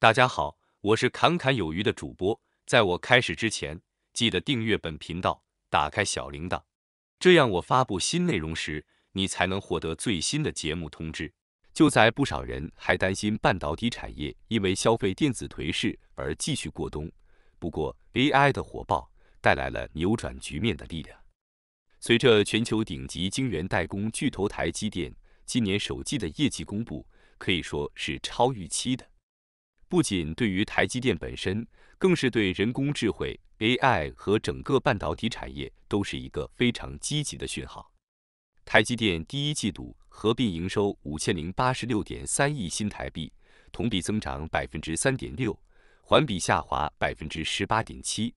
大家好，我是侃侃有余的主播。在我开始之前，记得订阅本频道，打开小铃铛，这样我发布新内容时，你才能获得最新的节目通知。就在不少人还担心半导体产业因为消费电子颓势而继续过冬，不过 AI 的火爆带来了扭转局面的力量。随着全球顶级晶圆代工巨头台积电今年首季的业绩公布，可以说是超预期的。不仅对于台积电本身，更是对人工智能 AI 和整个半导体产业都是一个非常积极的讯号。台积电第一季度合并营收五千零八十六点三亿新台币，同比增长百分之三点六，环比下滑百分之十八点七，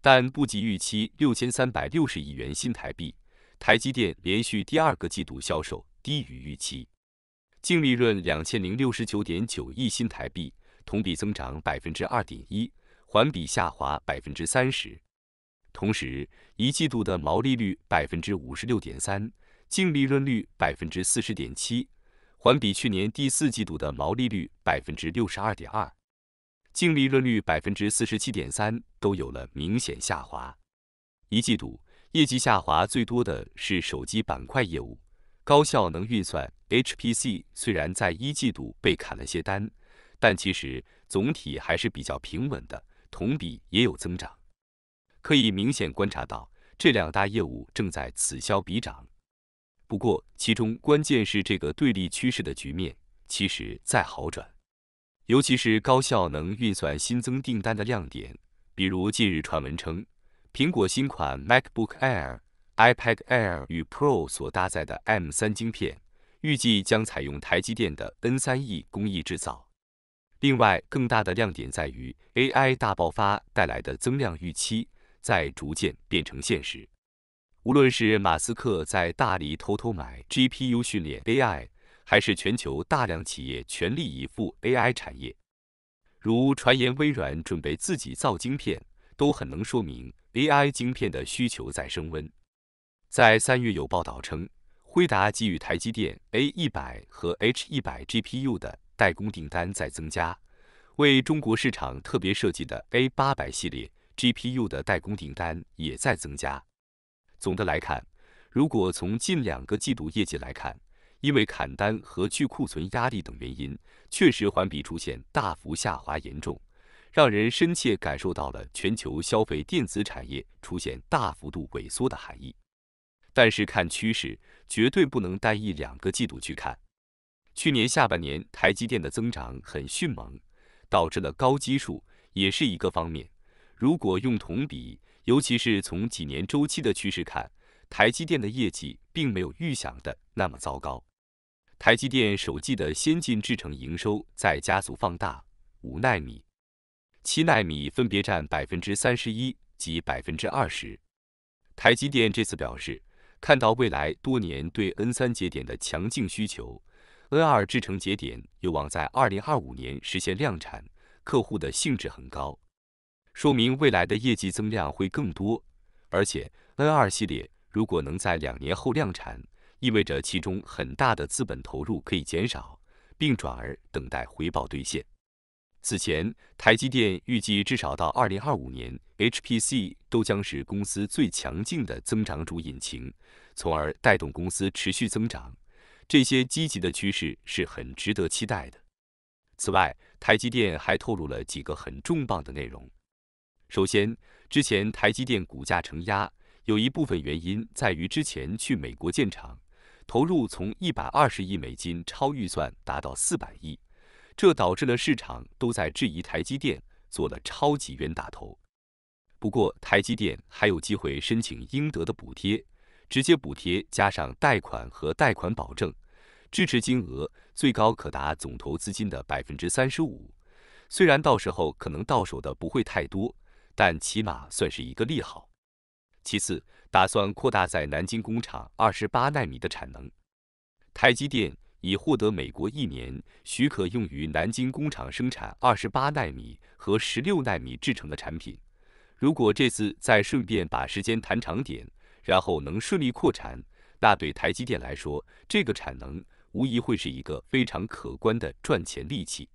但不及预期六千三百六十亿元新台币。台积电连续第二个季度销售低于预期，净利润两千零六十九点九亿新台币。同比增长百分之二点一，环比下滑百分之三十。同时，一季度的毛利率百分之五十六点三，净利润率百分之四十点七，环比去年第四季度的毛利率百分之六十二点二，净利润率百分之四十七点三都有了明显下滑。一季度业绩下滑最多的是手机板块业务，高效能运算 HPC 虽然在一季度被砍了些单。但其实总体还是比较平稳的，同比也有增长，可以明显观察到这两大业务正在此消彼长。不过其中关键是这个对立趋势的局面其实在好转，尤其是高效能运算新增订单的亮点，比如近日传闻称，苹果新款 Macbook Air、iPad Air 与 Pro 所搭载的 M3 芯片，预计将采用台积电的 N3E 工艺制造。另外，更大的亮点在于 AI 大爆发带来的增量预期在逐渐变成现实。无论是马斯克在大力偷偷买 GPU 训练 AI，还是全球大量企业全力以赴 AI 产业，如传言微软准备自己造晶片，都很能说明 AI 晶片的需求在升温。在三月有报道称，辉达给予台积电 A100 和 H100 GPU 的。代工订单在增加，为中国市场特别设计的 A 八百系列 GPU 的代工订单也在增加。总的来看，如果从近两个季度业绩来看，因为砍单和去库存压力等原因，确实环比出现大幅下滑，严重，让人深切感受到了全球消费电子产业出现大幅度萎缩的含义。但是看趋势，绝对不能单一两个季度去看。去年下半年，台积电的增长很迅猛，导致了高基数也是一个方面。如果用同比，尤其是从几年周期的趋势看，台积电的业绩并没有预想的那么糟糕。台积电首季的先进制程营收在加速放大，五纳米、七纳米分别占百分之三十一及百分之二十。台积电这次表示，看到未来多年对 N 三节点的强劲需求。N2 制程节点有望在2025年实现量产，客户的兴致很高，说明未来的业绩增量会更多。而且 N2 系列如果能在两年后量产，意味着其中很大的资本投入可以减少，并转而等待回报兑现。此前，台积电预计至少到2025年，HPC 都将是公司最强劲的增长主引擎，从而带动公司持续增长。这些积极的趋势是很值得期待的。此外，台积电还透露了几个很重磅的内容。首先，之前台积电股价承压，有一部分原因在于之前去美国建厂，投入从一百二十亿美金超预算达到四百亿，这导致了市场都在质疑台积电做了超级冤大头。不过，台积电还有机会申请应得的补贴。直接补贴加上贷款和贷款保证，支持金额最高可达总投资金的百分之三十五。虽然到时候可能到手的不会太多，但起码算是一个利好。其次，打算扩大在南京工厂二十八纳米的产能。台积电已获得美国一年许可，用于南京工厂生产二十八纳米和十六纳米制成的产品。如果这次再顺便把时间谈长点。然后能顺利扩产，那对台积电来说，这个产能无疑会是一个非常可观的赚钱利器。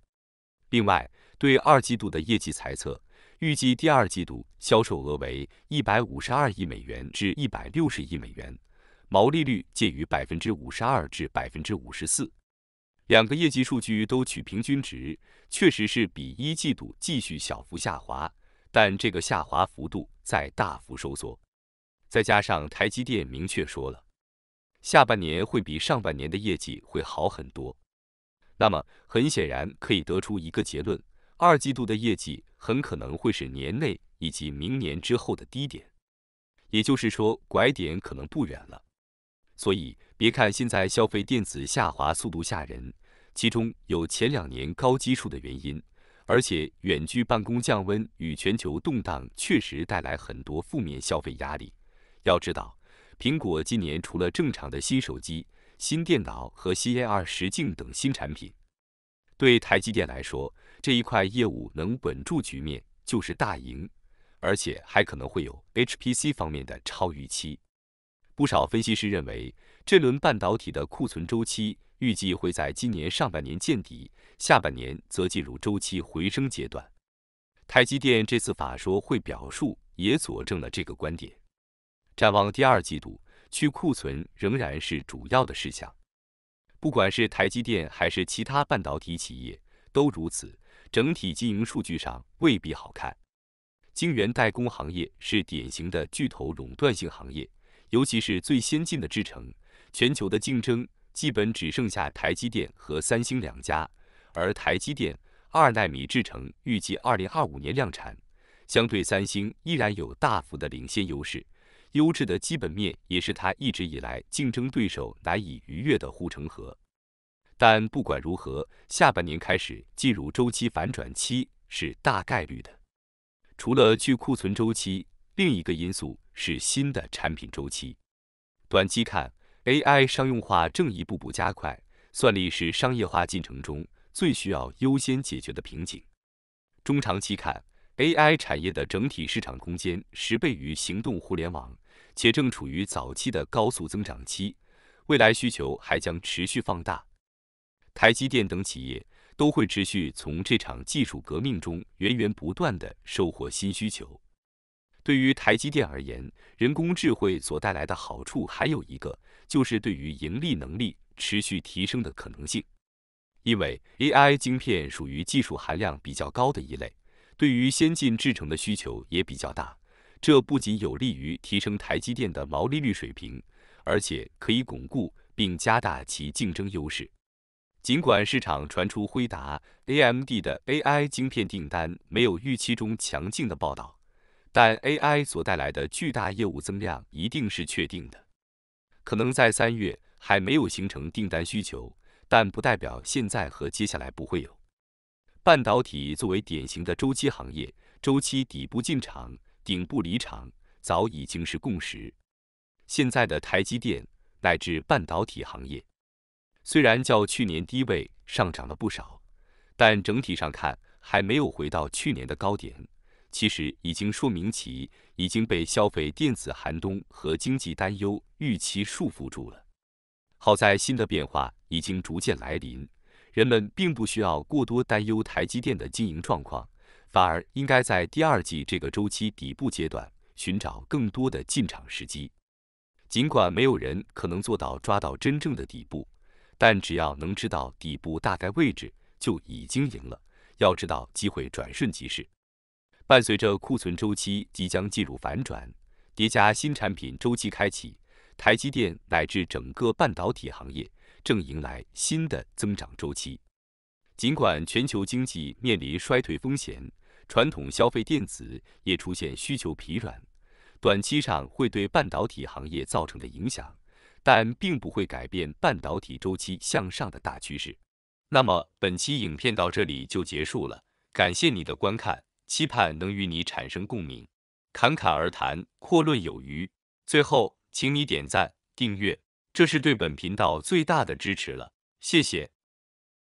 另外，对二季度的业绩猜测，预计第二季度销售额为一百五十二亿美元至一百六十亿美元，毛利率介于百分之五十二至百分之五十四。两个业绩数据都取平均值，确实是比一季度继续小幅下滑，但这个下滑幅度在大幅收缩。再加上台积电明确说了，下半年会比上半年的业绩会好很多。那么很显然可以得出一个结论：二季度的业绩很可能会是年内以及明年之后的低点，也就是说拐点可能不远了。所以别看现在消费电子下滑速度吓人，其中有前两年高基数的原因，而且远距办公降温与全球动荡确实带来很多负面消费压力。要知道，苹果今年除了正常的新手机、新电脑和新 a 二实境等新产品，对台积电来说，这一块业务能稳住局面就是大赢，而且还可能会有 HPC 方面的超预期。不少分析师认为，这轮半导体的库存周期预计会在今年上半年见底，下半年则进入周期回升阶段。台积电这次法说会表述也佐证了这个观点。展望第二季度，去库存仍然是主要的事项。不管是台积电还是其他半导体企业都如此。整体经营数据上未必好看。晶圆代工行业是典型的巨头垄断性行业，尤其是最先进的制程，全球的竞争基本只剩下台积电和三星两家。而台积电二纳米制程预计二零二五年量产，相对三星依然有大幅的领先优势。优质的基本面也是他一直以来竞争对手难以逾越的护城河。但不管如何，下半年开始进入周期反转期是大概率的。除了去库存周期，另一个因素是新的产品周期。短期看，AI 商用化正一步步加快，算力是商业化进程中最需要优先解决的瓶颈。中长期看，AI 产业的整体市场空间十倍于行动互联网。且正处于早期的高速增长期，未来需求还将持续放大。台积电等企业都会持续从这场技术革命中源源不断的收获新需求。对于台积电而言，人工智能所带来的好处还有一个，就是对于盈利能力持续提升的可能性。因为 AI 晶片属于技术含量比较高的一类，对于先进制程的需求也比较大。这不仅有利于提升台积电的毛利率水平，而且可以巩固并加大其竞争优势。尽管市场传出辉达、AMD 的 AI 晶片订单没有预期中强劲的报道，但 AI 所带来的巨大业务增量一定是确定的。可能在三月还没有形成订单需求，但不代表现在和接下来不会有。半导体作为典型的周期行业，周期底部进场。顶部离场早已经是共识。现在的台积电乃至半导体行业，虽然较去年低位上涨了不少，但整体上看还没有回到去年的高点。其实已经说明其已经被消费电子寒冬和经济担忧预期束缚住了。好在新的变化已经逐渐来临，人们并不需要过多担忧台积电的经营状况。反而应该在第二季这个周期底部阶段寻找更多的进场时机。尽管没有人可能做到抓到真正的底部，但只要能知道底部大概位置，就已经赢了。要知道，机会转瞬即逝。伴随着库存周期即将进入反转，叠加新产品周期开启，台积电乃至整个半导体行业正迎来新的增长周期。尽管全球经济面临衰退风险。传统消费电子也出现需求疲软，短期上会对半导体行业造成的影响，但并不会改变半导体周期向上的大趋势。那么本期影片到这里就结束了，感谢你的观看，期盼能与你产生共鸣。侃侃而谈，阔论有余。最后，请你点赞、订阅，这是对本频道最大的支持了，谢谢。